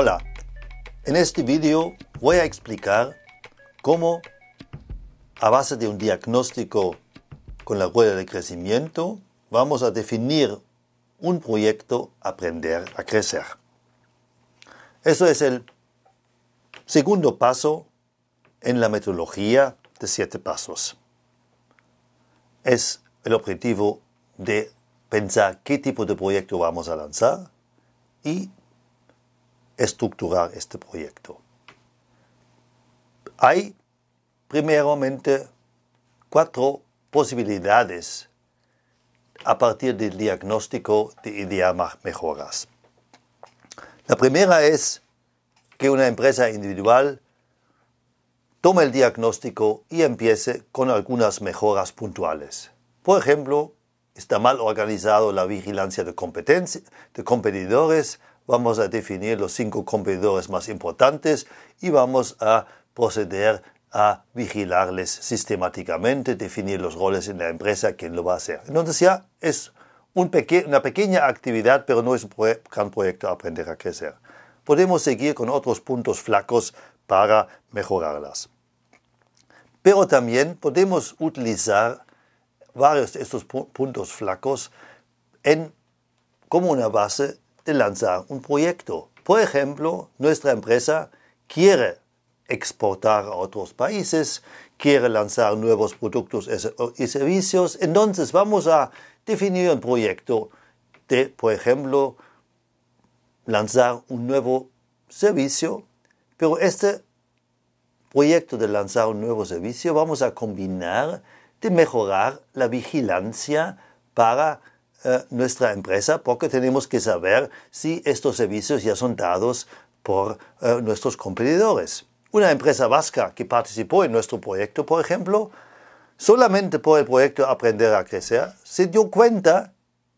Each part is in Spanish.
Hola, en este vídeo voy a explicar cómo a base de un diagnóstico con la rueda de crecimiento vamos a definir un proyecto Aprender a Crecer. Eso es el segundo paso en la metodología de siete pasos. Es el objetivo de pensar qué tipo de proyecto vamos a lanzar y estructurar este proyecto. Hay primeramente cuatro posibilidades a partir del diagnóstico de idear mejoras. La primera es que una empresa individual tome el diagnóstico y empiece con algunas mejoras puntuales. Por ejemplo, está mal organizado la vigilancia de, de competidores vamos a definir los cinco competidores más importantes y vamos a proceder a vigilarles sistemáticamente, definir los roles en la empresa, quién lo va a hacer. Entonces ya es un una pequeña actividad, pero no es un gran proyecto aprender a crecer. Podemos seguir con otros puntos flacos para mejorarlas. Pero también podemos utilizar varios de estos puntos flacos en, como una base de lanzar un proyecto. Por ejemplo, nuestra empresa quiere exportar a otros países, quiere lanzar nuevos productos y servicios. Entonces vamos a definir un proyecto de, por ejemplo, lanzar un nuevo servicio, pero este proyecto de lanzar un nuevo servicio vamos a combinar de mejorar la vigilancia para eh, nuestra empresa porque tenemos que saber si estos servicios ya son dados por eh, nuestros competidores. Una empresa vasca que participó en nuestro proyecto, por ejemplo, solamente por el proyecto Aprender a Crecer, se dio cuenta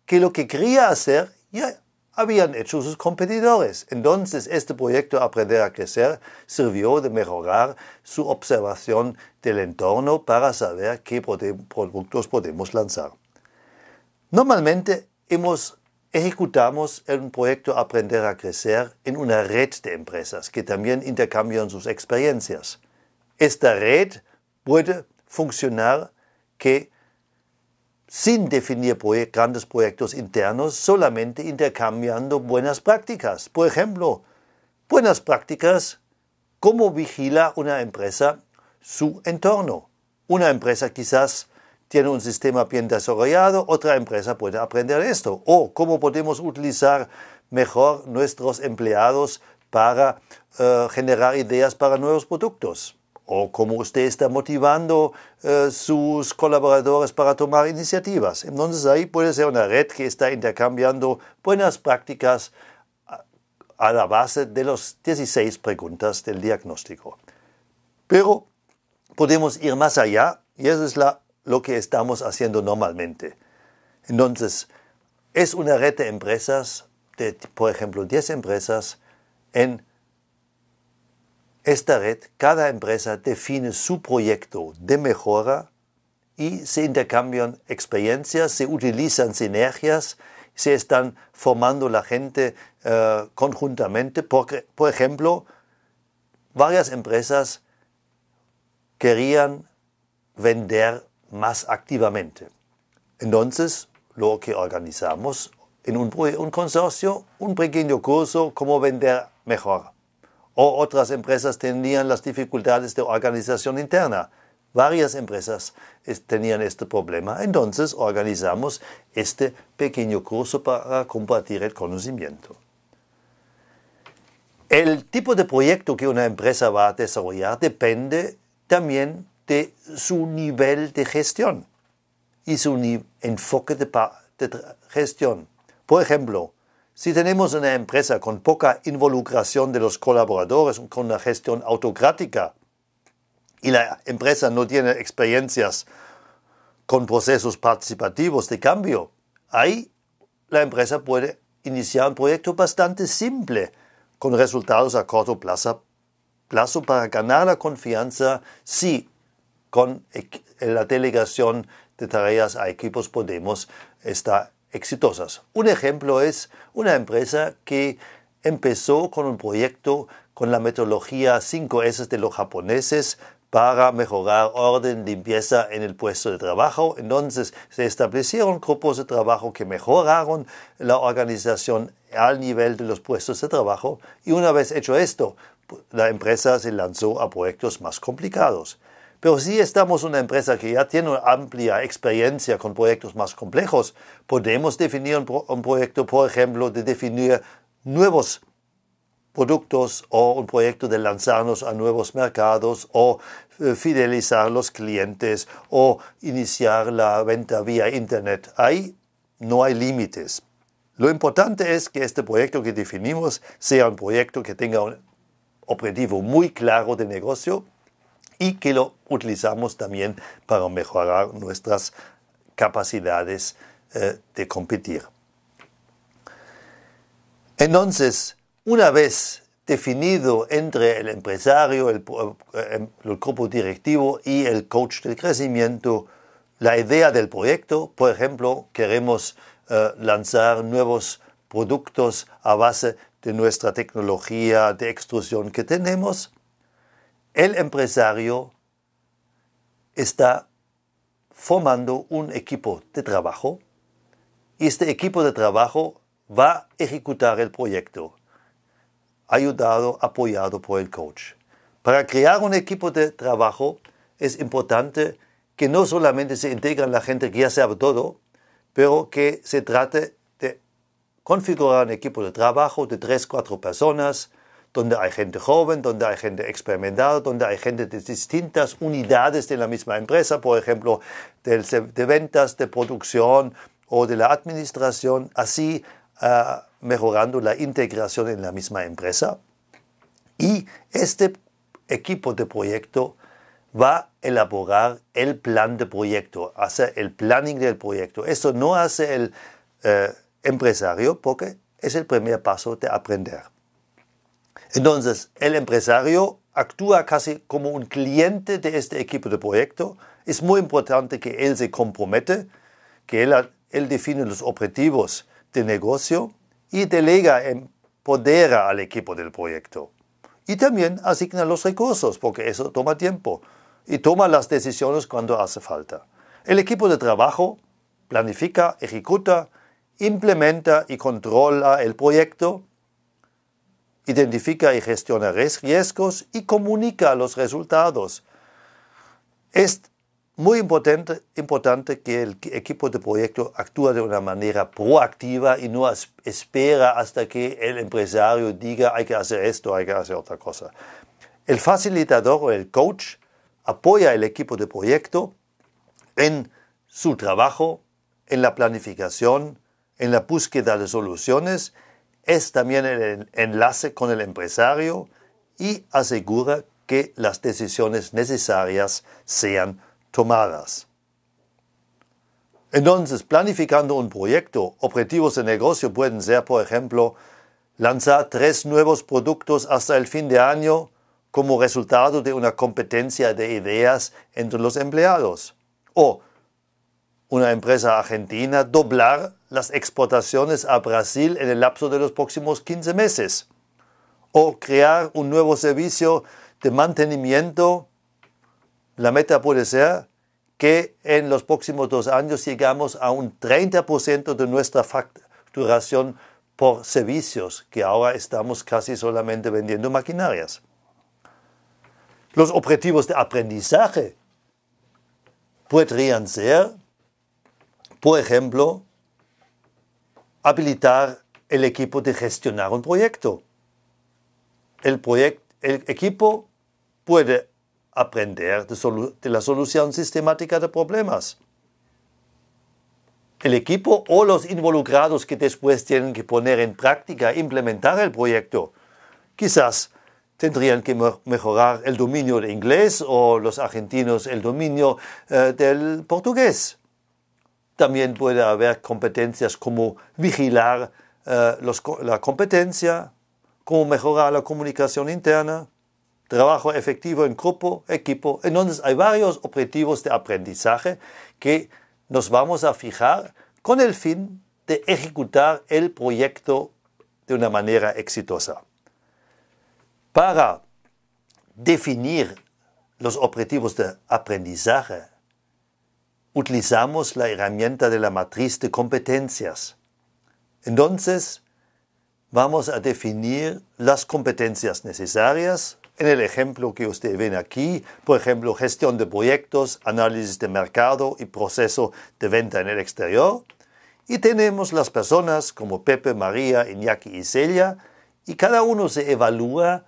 que lo que quería hacer ya habían hecho sus competidores. Entonces, este proyecto Aprender a Crecer sirvió de mejorar su observación del entorno para saber qué productos podemos lanzar. Normalmente hemos, ejecutamos el proyecto Aprender a Crecer en una red de empresas que también intercambian sus experiencias. Esta red puede funcionar que sin definir grandes proyectos internos, solamente intercambiando buenas prácticas. Por ejemplo, buenas prácticas, cómo vigila una empresa su entorno. Una empresa quizás tiene un sistema bien desarrollado, otra empresa puede aprender esto. O cómo podemos utilizar mejor nuestros empleados para eh, generar ideas para nuevos productos. O cómo usted está motivando a eh, sus colaboradores para tomar iniciativas. Entonces ahí puede ser una red que está intercambiando buenas prácticas a la base de las 16 preguntas del diagnóstico. Pero podemos ir más allá y esa es la lo que estamos haciendo normalmente. Entonces, es una red de empresas, por ejemplo, 10 empresas. En esta red, cada empresa define su proyecto de mejora y se intercambian experiencias, se utilizan sinergias, se están formando la gente eh, conjuntamente. por ejemplo, varias empresas querían vender más activamente. Entonces, lo que organizamos en un, consorcio, un pequeño curso, cómo vender mejor. O otras empresas tenían las dificultades de organización interna. Varias empresas tenían este problema. Entonces organizamos este pequeño curso para compartir el conocimiento. El tipo de proyecto que una empresa va a desarrollar depende también de su nivel de gestión y su enfoque de, gestión. Por ejemplo, si tenemos una empresa con poca involucración de los colaboradores, con una gestión autocrática, y la empresa no tiene experiencias con procesos participativos de cambio, ahí la empresa puede iniciar un proyecto bastante simple, con resultados a corto plazo, plazo para ganar la confianza si con la delegación de tareas a equipos podemos estar exitosas. Un ejemplo es una empresa que empezó con un proyecto con la metodología 5S de los japoneses para mejorar orden, limpieza en el puesto de trabajo. Entonces se establecieron grupos de trabajo que mejoraron la organización al nivel de los puestos de trabajo y una vez hecho esto, la empresa se lanzó a proyectos más complicados. Pero si estamos una empresa que ya tiene una amplia experiencia con proyectos más complejos, podemos definir un, proyecto, por ejemplo, de definir nuevos productos o un proyecto de lanzarnos a nuevos mercados o eh, fidelizar los clientes o iniciar la venta vía Internet. Ahí no hay límites. Lo importante es que este proyecto que definimos sea un proyecto que tenga un objetivo muy claro de negocio y que lo utilizamos también para mejorar nuestras capacidades eh, de competir. Entonces, una vez definido entre el empresario, el, grupo eh, em, directivo y el coach del crecimiento, la idea del proyecto, por ejemplo, queremos eh, lanzar nuevos productos a base de nuestra tecnología de extrusión que tenemos, el empresario está formando un equipo de trabajo y este equipo de trabajo va a ejecutar el proyecto, ayudado, apoyado por el coach. Para crear un equipo de trabajo es importante que no solamente se integre la gente que ya sabe todo, pero que se trate de configurar un equipo de trabajo de tres, cuatro personas, donde hay gente joven, donde hay gente experimentada, donde hay gente de distintas unidades de la misma empresa, por ejemplo, de, ventas, de producción o de la administración, así ah, mejorando la integración en la misma empresa. Y este equipo de proyecto va a elaborar el plan de proyecto, hacer el planning del proyecto. Esto no hace el eh, empresario porque es el primer paso de aprender. Entonces, el empresario actúa casi como un cliente de este equipo de proyecto. Es muy importante que él se compromete, que él, define los objetivos de negocio y delega, empodera al equipo del proyecto. Y también asigna los recursos, porque eso toma tiempo, y toma las decisiones cuando hace falta. El equipo de trabajo planifica, ejecuta, implementa y controla el proyecto identifica y gestiona riesgos y comunica los resultados. Es muy importante, importante que el equipo de proyecto actúe de una manera proactiva y no espera hasta que el empresario diga hay que hacer esto, hay que hacer otra cosa. El facilitador o el coach apoya al equipo de proyecto en su trabajo, en la planificación, en la búsqueda de soluciones es también el enlace con el empresario y asegura que las decisiones necesarias sean tomadas. Entonces, planificando un proyecto, objetivos de negocio pueden ser, por ejemplo, lanzar tres nuevos productos hasta el fin de año como resultado de una competencia de ideas entre los empleados. O una empresa argentina doblar las exportaciones a Brasil en el lapso de los próximos 15 meses, o crear un nuevo servicio de mantenimiento. La meta puede ser que en los próximos dos años llegamos a un 30% de nuestra facturación por servicios, que ahora estamos casi solamente vendiendo maquinarias. Los objetivos de aprendizaje podrían ser, por ejemplo, habilitar el equipo de gestionar un proyecto. El, equipo puede aprender de, la solución sistemática de problemas. El equipo o los involucrados que después tienen que poner en práctica, implementar el proyecto, quizás tendrían que mejorar el dominio del inglés o los argentinos el dominio eh, del portugués. También puede haber competencias como vigilar eh, la competencia, cómo mejorar la comunicación interna, trabajo efectivo en grupo, equipo. Entonces hay varios objetivos de aprendizaje que nos vamos a fijar con el fin de ejecutar el proyecto de una manera exitosa. Para definir los objetivos de aprendizaje utilizamos la herramienta de la matriz de competencias. Entonces, vamos a definir las competencias necesarias. En el ejemplo que usted ven aquí, por ejemplo, gestión de proyectos, análisis de mercado y proceso de venta en el exterior. Y tenemos las personas como Pepe, María, Iñaki y Celia, y cada uno se evalúa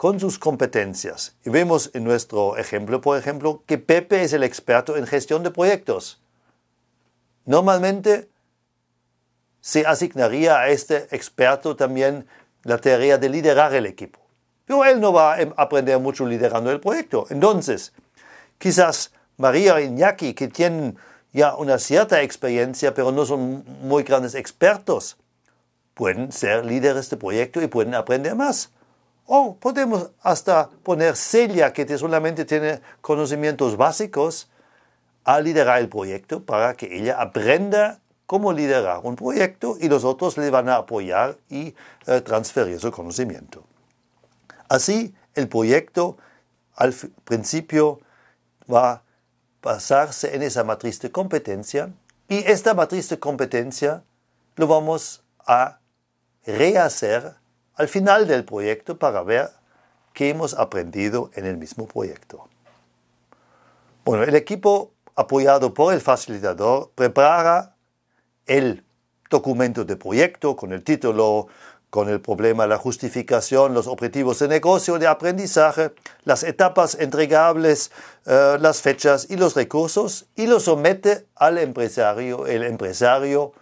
con sus competencias. Y vemos en nuestro ejemplo, por ejemplo, que Pepe es el experto en gestión de proyectos. Normalmente se asignaría a este experto también la tarea de liderar el equipo. Pero él no va a aprender mucho liderando el proyecto. Entonces, quizás María y e Iñaki, que tienen ya una cierta experiencia, pero no son muy grandes expertos, pueden ser líderes de proyecto y pueden aprender más. O podemos hasta poner Celia, que solamente tiene conocimientos básicos, a liderar el proyecto para que ella aprenda cómo liderar un proyecto y los otros le van a apoyar y eh, transferir su conocimiento. Así, el proyecto al principio va a basarse en esa matriz de competencia y esta matriz de competencia lo vamos a rehacer al final del proyecto para ver qué hemos aprendido en el mismo proyecto. Bueno, el equipo apoyado por el facilitador prepara el documento de proyecto con el título, con el problema, la justificación, los objetivos de negocio, de aprendizaje, las etapas entregables, eh, las fechas y los recursos y lo somete al empresario. El empresario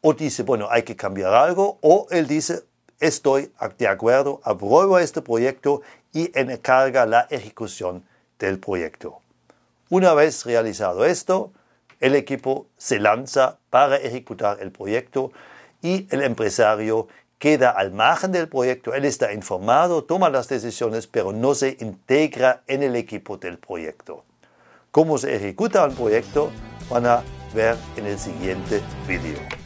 o dice, bueno, hay que cambiar algo, o él dice, Estoy de acuerdo, apruebo este proyecto y encarga la ejecución del proyecto. Una vez realizado esto, el equipo se lanza para ejecutar el proyecto y el empresario queda al margen del proyecto, él está informado, toma las decisiones, pero no se integra en el equipo del proyecto. Cómo se ejecuta el proyecto van a ver en el siguiente video.